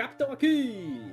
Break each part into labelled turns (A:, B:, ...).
A: Capitão aqui!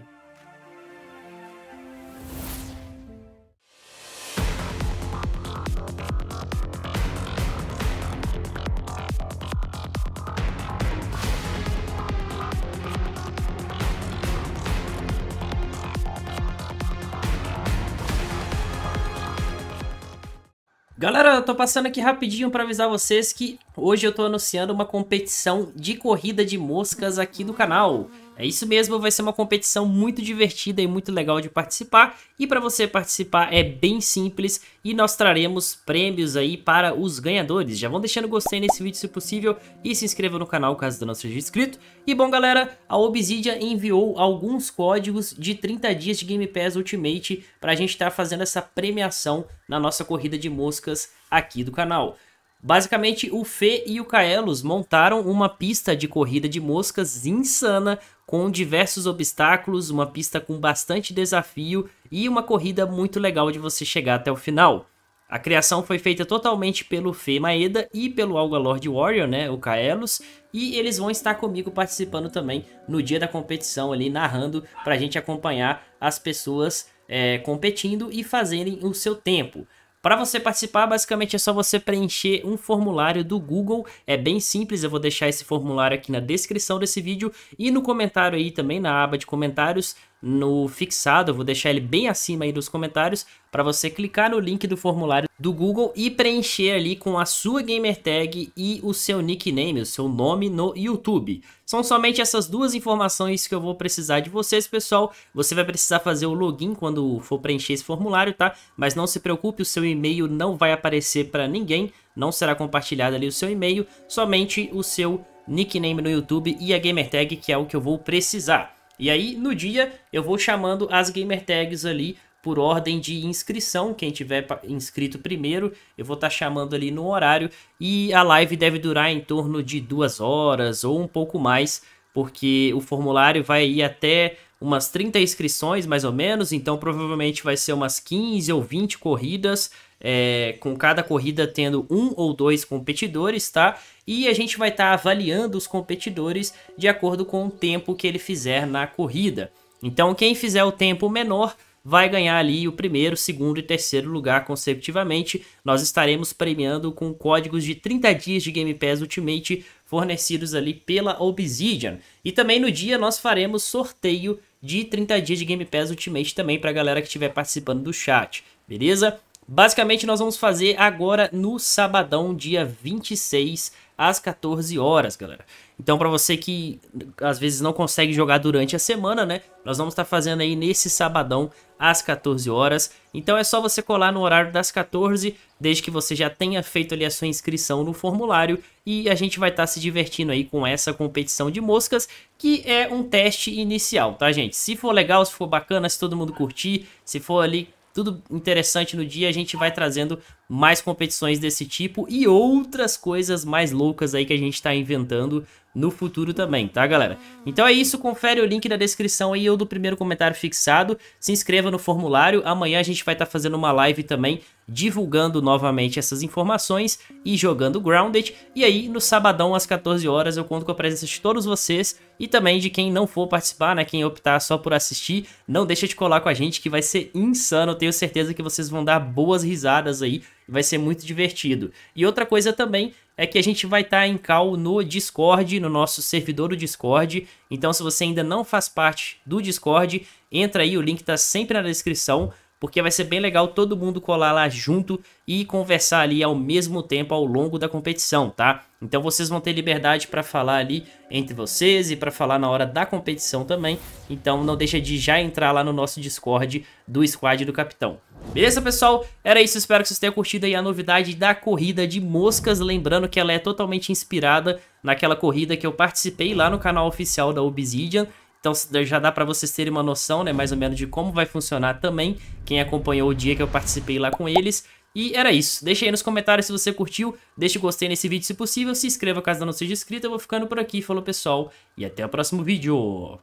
A: Galera, eu tô passando aqui rapidinho para avisar vocês que Hoje eu tô anunciando uma competição de corrida de moscas aqui do canal. É isso mesmo, vai ser uma competição muito divertida e muito legal de participar. E para você participar é bem simples e nós traremos prêmios aí para os ganhadores. Já vão deixando gostei nesse vídeo se possível e se inscreva no canal caso não seja inscrito. E bom galera, a Obsidian enviou alguns códigos de 30 dias de Game Pass Ultimate para a gente estar tá fazendo essa premiação na nossa corrida de moscas aqui do canal. Basicamente, o Fê e o Kaelos montaram uma pista de corrida de moscas insana, com diversos obstáculos, uma pista com bastante desafio e uma corrida muito legal de você chegar até o final. A criação foi feita totalmente pelo Fê Maeda e pelo Alga Lord Warrior, né, o Kaelos, e eles vão estar comigo participando também no dia da competição ali, narrando para a gente acompanhar as pessoas é, competindo e fazerem o seu tempo. Para você participar, basicamente é só você preencher um formulário do Google. É bem simples, eu vou deixar esse formulário aqui na descrição desse vídeo e no comentário aí também, na aba de comentários, no fixado, vou deixar ele bem acima aí nos comentários, para você clicar no link do formulário do Google e preencher ali com a sua gamer tag e o seu nickname, o seu nome no YouTube. São somente essas duas informações que eu vou precisar de vocês, pessoal. Você vai precisar fazer o login quando for preencher esse formulário, tá? Mas não se preocupe, o seu e-mail não vai aparecer para ninguém, não será compartilhado ali o seu e-mail, somente o seu nickname no YouTube e a gamer tag, que é o que eu vou precisar. E aí, no dia, eu vou chamando as gamer tags ali por ordem de inscrição. Quem tiver inscrito primeiro, eu vou estar tá chamando ali no horário. E a live deve durar em torno de duas horas ou um pouco mais, porque o formulário vai ir até umas 30 inscrições, mais ou menos, então provavelmente vai ser umas 15 ou 20 corridas, é, com cada corrida tendo um ou dois competidores, tá? E a gente vai estar tá avaliando os competidores de acordo com o tempo que ele fizer na corrida. Então quem fizer o tempo menor vai ganhar ali o primeiro, segundo e terceiro lugar consecutivamente. Nós estaremos premiando com códigos de 30 dias de Game Pass Ultimate fornecidos ali pela Obsidian. E também no dia nós faremos sorteio de 30 dias de Game Pass Ultimate também para a galera que estiver participando do chat, beleza? Basicamente, nós vamos fazer agora no sabadão, dia 26, às 14 horas, galera. Então, para você que às vezes não consegue jogar durante a semana, né? Nós vamos estar tá fazendo aí nesse sabadão, às 14 horas. Então, é só você colar no horário das 14, desde que você já tenha feito ali a sua inscrição no formulário. E a gente vai estar tá se divertindo aí com essa competição de moscas, que é um teste inicial, tá, gente? Se for legal, se for bacana, se todo mundo curtir, se for ali tudo interessante no dia, a gente vai trazendo mais competições desse tipo e outras coisas mais loucas aí que a gente tá inventando no futuro também, tá galera? Então é isso, confere o link na descrição aí ou do primeiro comentário fixado, se inscreva no formulário, amanhã a gente vai estar tá fazendo uma live também divulgando novamente essas informações e jogando Grounded, e aí no sabadão às 14 horas eu conto com a presença de todos vocês e também de quem não for participar, né, quem optar só por assistir, não deixa de colar com a gente que vai ser insano, tenho certeza que vocês vão dar boas risadas aí vai ser muito divertido. E outra coisa também é que a gente vai estar tá em call no Discord, no nosso servidor do Discord. Então, se você ainda não faz parte do Discord, entra aí, o link está sempre na descrição, porque vai ser bem legal todo mundo colar lá junto e conversar ali ao mesmo tempo ao longo da competição, tá? Então vocês vão ter liberdade para falar ali entre vocês e para falar na hora da competição também. Então não deixa de já entrar lá no nosso Discord do Squad do Capitão. Beleza, pessoal? Era isso, espero que vocês tenham curtido aí a novidade da corrida de moscas, lembrando que ela é totalmente inspirada naquela corrida que eu participei lá no canal oficial da Obsidian, então já dá para vocês terem uma noção, né, mais ou menos de como vai funcionar também, quem acompanhou o dia que eu participei lá com eles. E era isso, deixa aí nos comentários se você curtiu, deixa o gostei nesse vídeo se possível, se inscreva caso não seja inscrito, eu vou ficando por aqui, falou pessoal, e até o próximo vídeo!